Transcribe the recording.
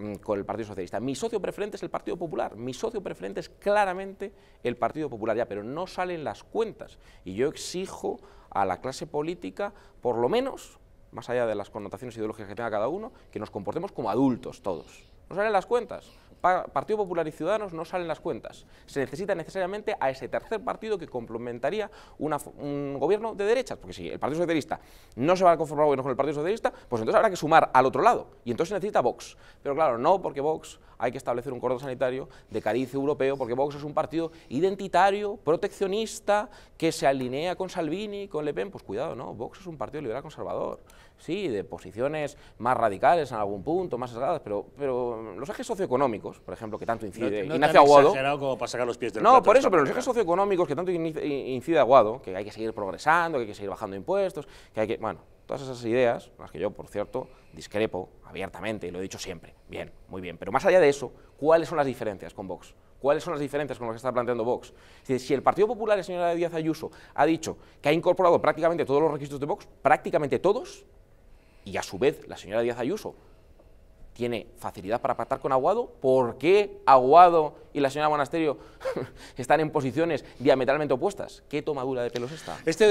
Mm, con el Partido Socialista. Mi socio preferente es el Partido Popular, mi socio preferente es claramente el Partido Popular, ya, pero no salen las cuentas. Y yo exijo a la clase política, por lo menos, más allá de las connotaciones ideológicas que tenga cada uno, que nos comportemos como adultos todos. No salen las cuentas. Partido Popular y Ciudadanos no salen las cuentas. Se necesita necesariamente a ese tercer partido que complementaría un gobierno de derechas, porque si el Partido Socialista no se va a conformar bueno con el Partido Socialista, pues entonces habrá que sumar al otro lado, y entonces se necesita Vox. Pero claro, no porque Vox hay que establecer un cordón sanitario de cariz europeo, porque Vox es un partido identitario, proteccionista, que se alinea con Salvini, con Le Pen. Pues cuidado, no, Vox es un partido liberal conservador, sí, de posiciones más radicales en algún punto, más sesgadas, pero, pero los ejes socioeconómicos, por ejemplo, que tanto incide no, Aguado... no, por eso, pero los ejes socioeconómicos que tanto incide Aguado, que hay que seguir progresando, que hay que seguir bajando impuestos, que hay que... Bueno, Todas esas ideas, las que yo, por cierto, discrepo abiertamente y lo he dicho siempre. Bien, muy bien. Pero más allá de eso, ¿cuáles son las diferencias con Vox? ¿Cuáles son las diferencias con lo que está planteando Vox? Si el Partido Popular, señora Díaz Ayuso, ha dicho que ha incorporado prácticamente todos los requisitos de Vox, prácticamente todos, y a su vez la señora Díaz Ayuso tiene facilidad para pactar con Aguado, ¿por qué Aguado y la señora Monasterio están en posiciones diametralmente opuestas? ¿Qué tomadura de pelos está? Este